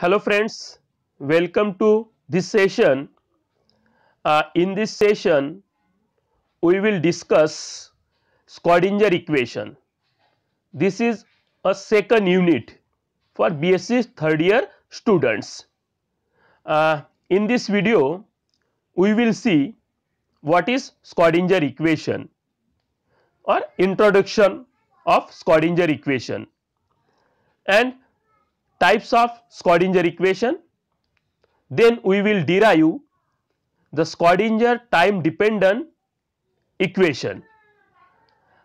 Hello friends, welcome to this session. Uh, in this session, we will discuss Schrodinger equation. This is a second unit for BSc third year students. Uh, in this video, we will see what is Schrodinger equation or introduction of Schrodinger equation and types of Schrodinger equation. Then we will derive the Schrodinger time dependent equation.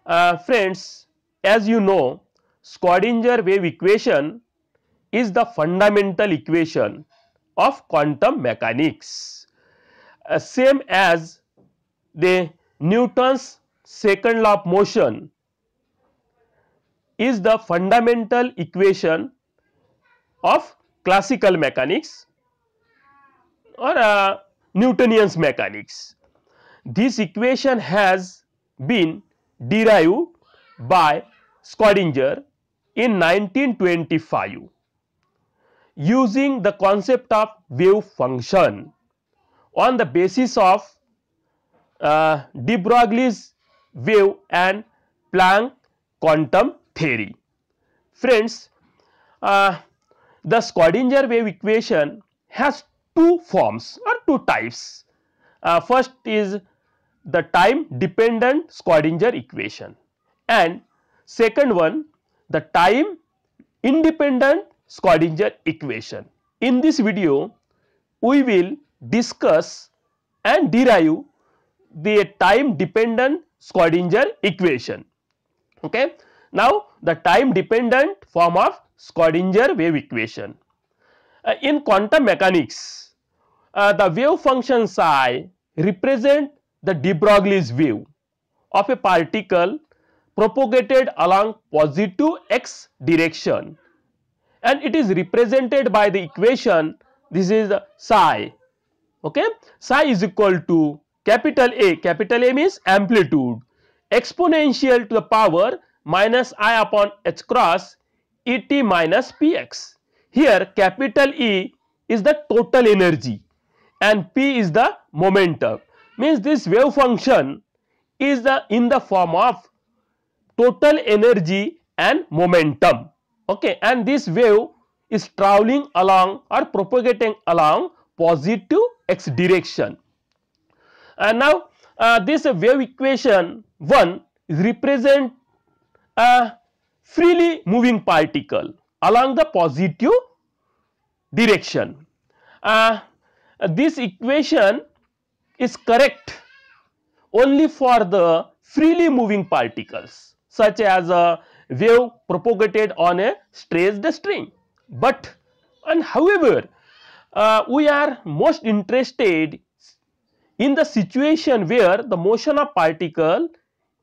Uh, friends, as you know, Schrodinger wave equation is the fundamental equation of quantum mechanics. Uh, same as the Newton's second law of motion is the fundamental equation of classical mechanics or uh, Newtonian mechanics. This equation has been derived by Schrodinger in 1925 using the concept of wave function on the basis of uh, de Broglie's wave and Planck quantum theory. Friends, uh, the Schrodinger wave equation has two forms or two types. Uh, first is the time dependent Schrodinger equation and second one the time independent Schrodinger equation. In this video, we will discuss and derive the time dependent Schrodinger equation. Okay. Now, the time dependent form of Schrodinger wave equation. Uh, in quantum mechanics, uh, the wave function psi represent the de Broglie's wave of a particle propagated along positive x direction and it is represented by the equation this is psi okay psi is equal to capital A capital A means amplitude exponential to the power minus i upon h cross Et minus Px. Here capital E is the total energy and P is the momentum. Means this wave function is the in the form of total energy and momentum. Okay, and this wave is traveling along or propagating along positive x direction. And now uh, this wave equation 1 represent uh, freely moving particle along the positive direction. Uh, this equation is correct only for the freely moving particles such as a wave propagated on a stressed string. But and however, uh, we are most interested in the situation where the motion of particle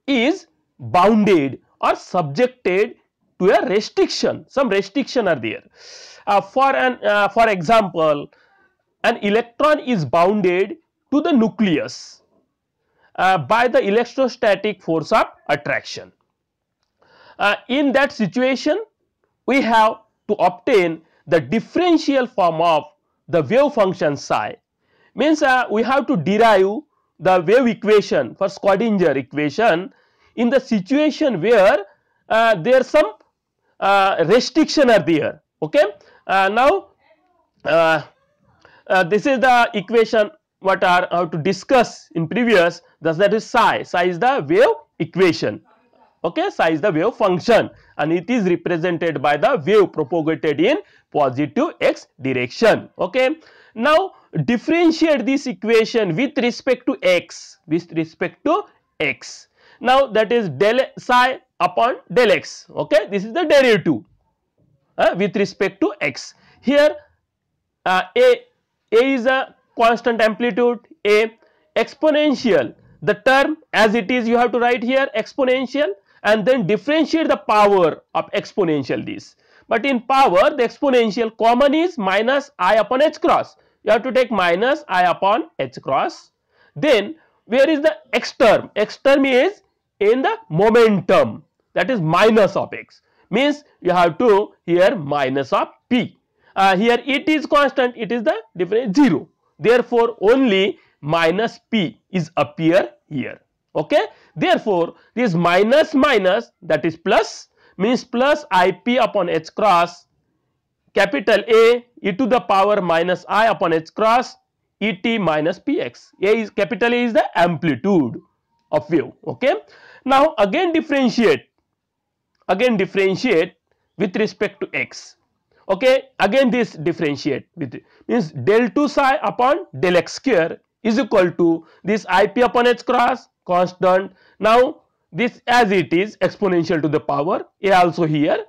is bounded are subjected to a restriction, some restriction are there. Uh, for an uh, for example, an electron is bounded to the nucleus uh, by the electrostatic force of attraction. Uh, in that situation, we have to obtain the differential form of the wave function psi means uh, we have to derive the wave equation for Schrodinger equation in the situation where uh, there some uh, restriction are there okay uh, now uh, uh, this is the equation what are how to discuss in previous thus that is psi psi is the wave equation okay psi is the wave function and it is represented by the wave propagated in positive x direction okay now differentiate this equation with respect to x with respect to x now that is del psi upon del x. Okay, this is the derivative uh, with respect to x. Here uh, a a is a constant amplitude a exponential the term as it is you have to write here exponential and then differentiate the power of exponential this. But in power the exponential common is minus i upon h cross. You have to take minus i upon h cross. Then where is the x term? x term is in the momentum that is minus of x means you have to here minus of p. Uh, here it is constant it is the difference 0 therefore only minus p is appear here okay therefore this minus minus that is plus means plus ip upon h cross capital A e to the power minus i upon h cross et minus px. A is capital A is the amplitude of wave. Okay. Now again differentiate, again differentiate with respect to x. Okay, again this differentiate with means del 2 psi upon del x square is equal to this ip upon h cross constant. Now this as it is exponential to the power a also here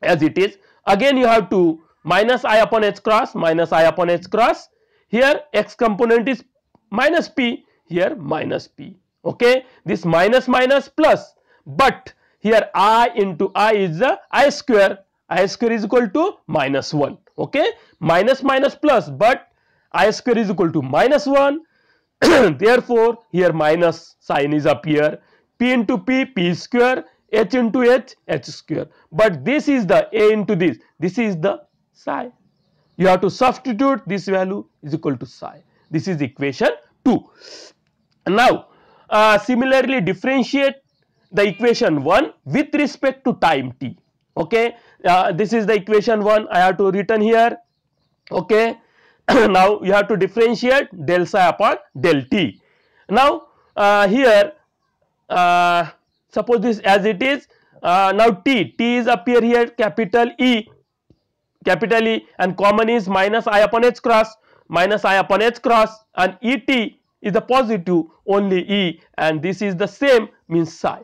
as it is. Again you have to minus i upon h cross minus i upon h cross. Here x component is minus p, here minus p okay this minus minus plus but here i into i is the i square i square is equal to minus 1 okay minus minus plus but i square is equal to minus 1 therefore here minus sign is up here p into p p square h into h h square but this is the a into this this is the psi you have to substitute this value is equal to psi this is equation 2 now uh, similarly differentiate the equation 1 with respect to time t okay uh, this is the equation 1 i have to written here okay now you have to differentiate del psi upon del t now uh, here uh, suppose this as it is uh, now t t is appear here capital e capital e and common is minus i upon h cross minus i upon h cross and et is the positive only E and this is the same means psi.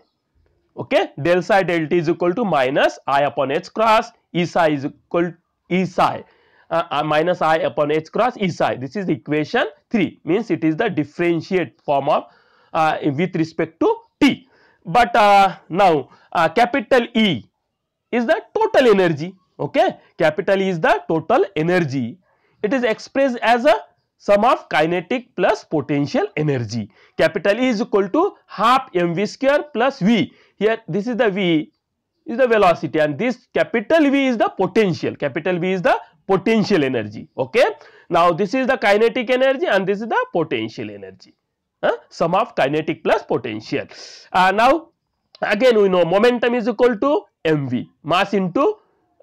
Okay, del psi del t is equal to minus I upon H cross E psi is equal E psi uh, uh minus I upon H cross E psi. This is equation 3 means it is the differentiate form of uh, with respect to T. But uh, now uh, capital E is the total energy. Okay, capital E is the total energy. It is expressed as a sum of kinetic plus potential energy. Capital E is equal to half mv square plus v. Here this is the v is the velocity and this capital V is the potential. Capital V is the potential energy. Okay. Now this is the kinetic energy and this is the potential energy. Sum of kinetic plus potential. Uh, now again we know momentum is equal to mv mass into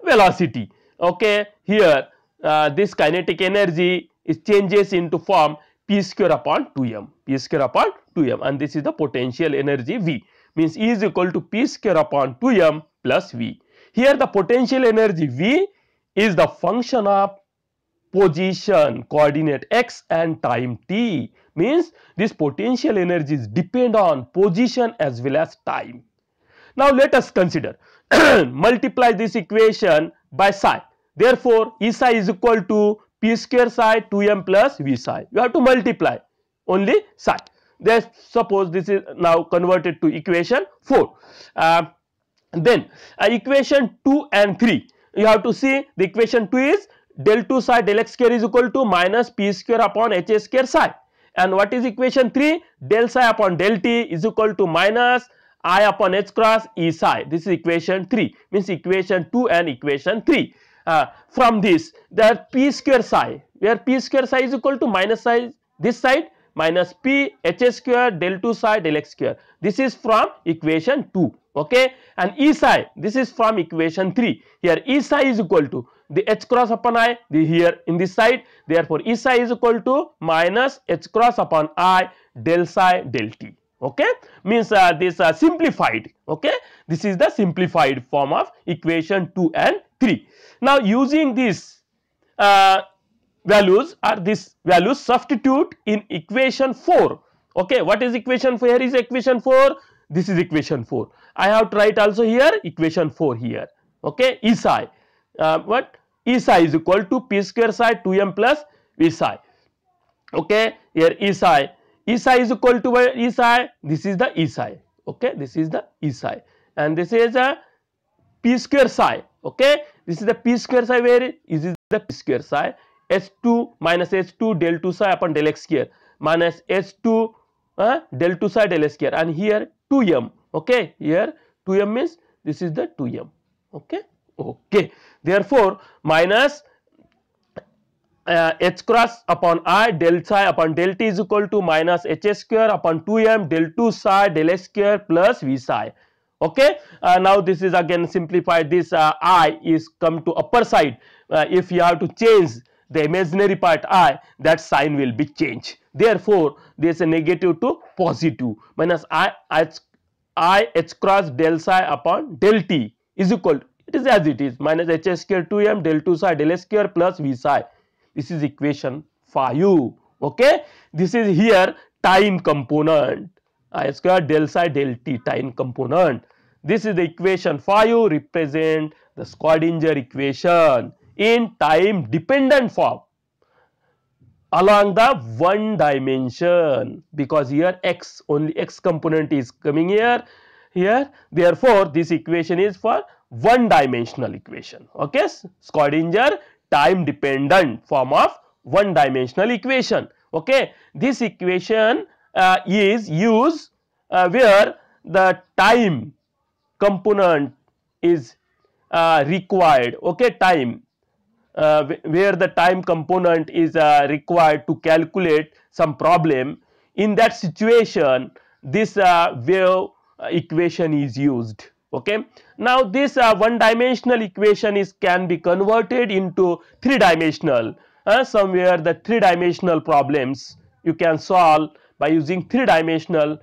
velocity. Okay. Here uh, this kinetic energy it changes into form P square upon 2m, P square upon 2m and this is the potential energy V means E is equal to P square upon 2m plus V. Here the potential energy V is the function of position coordinate x and time t means this potential energies depend on position as well as time. Now let us consider multiply this equation by psi therefore E psi is equal to p square psi 2m plus v psi. You have to multiply only psi. let suppose this is now converted to equation 4. Uh, then uh, equation 2 and 3, you have to see the equation 2 is del 2 psi del x square is equal to minus p square upon h square psi. And what is equation 3? Del psi upon del t is equal to minus i upon h cross e psi. This is equation 3, means equation 2 and equation 3 uh, from this that p square psi where p square psi is equal to minus psi this side minus p h square del 2 psi del x square this is from equation 2 okay and e psi this is from equation 3 here e psi is equal to the h cross upon i the here in this side therefore e psi is equal to minus h cross upon i del psi del t okay means uh, this uh, simplified okay this is the simplified form of equation 2 and 3 now, using these uh, values or these values substitute in equation 4. Okay, what is equation 4? Here is equation 4, this is equation 4. I have tried also here equation 4 here. Okay, E psi. Uh, what? E psi is equal to P square psi 2m plus V psi. Okay, here E psi. E psi is equal to by E psi. This is the E psi. Okay, this is the E psi. And this is a uh, P square psi. Okay, this is the p square psi where is this the p square psi h2 minus h2 del 2 psi upon del x square minus h2 uh, del 2 psi del x square and here 2m okay here 2m means this is the 2m okay okay therefore minus uh, h cross upon i del psi upon del t is equal to minus h square upon 2m del 2 psi del x square plus v psi okay uh, now this is again simplified this uh, i is come to upper side uh, if you have to change the imaginary part i that sign will be changed therefore there is a negative to positive minus i h, i h cross del psi upon del t is equal to, it is as it is minus h square 2m del 2 psi del square plus v psi this is equation 5 okay this is here time component i square del psi del t time component this is the equation 5 represent the Schrodinger equation in time dependent form along the one dimension because here x only x component is coming here here therefore this equation is for one dimensional equation okay Schrodinger time dependent form of one dimensional equation okay this equation uh, is used uh, where the time component is uh, required okay time uh, where the time component is uh, required to calculate some problem in that situation this uh, wave uh, equation is used okay now this uh, one dimensional equation is can be converted into three dimensional somewhere the three dimensional problems you can solve by using three dimensional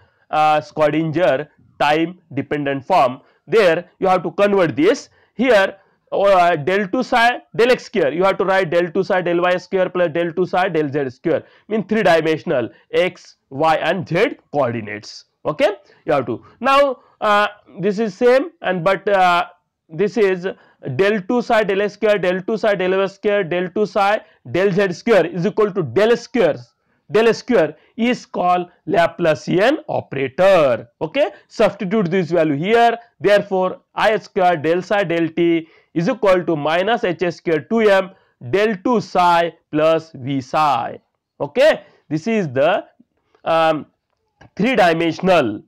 Schrodinger time dependent form there you have to convert this here uh, del 2 psi del x square you have to write del 2 psi del y square plus del 2 psi del z square mean three dimensional x y and z coordinates okay you have to now uh, this is same and but uh, this is del 2 psi del x square del 2 psi del y square del 2 psi del z square is equal to del square del square is called Laplacian operator. Okay, substitute this value here. Therefore, i square del psi del t is equal to minus h square 2m del 2 psi plus v psi. Okay, this is the um, three dimensional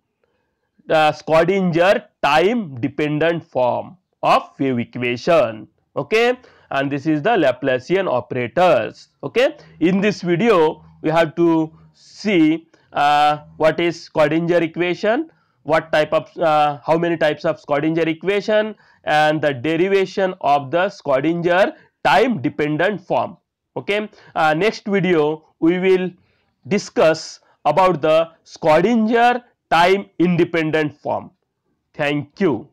uh, Schrodinger time dependent form of wave equation. Okay, and this is the Laplacian operators. Okay, in this video we have to see uh, what is Schrodinger equation, what type of, uh, how many types of Schrodinger equation and the derivation of the Schrodinger time dependent form. Okay. Uh, next video we will discuss about the Schrodinger time independent form. Thank you.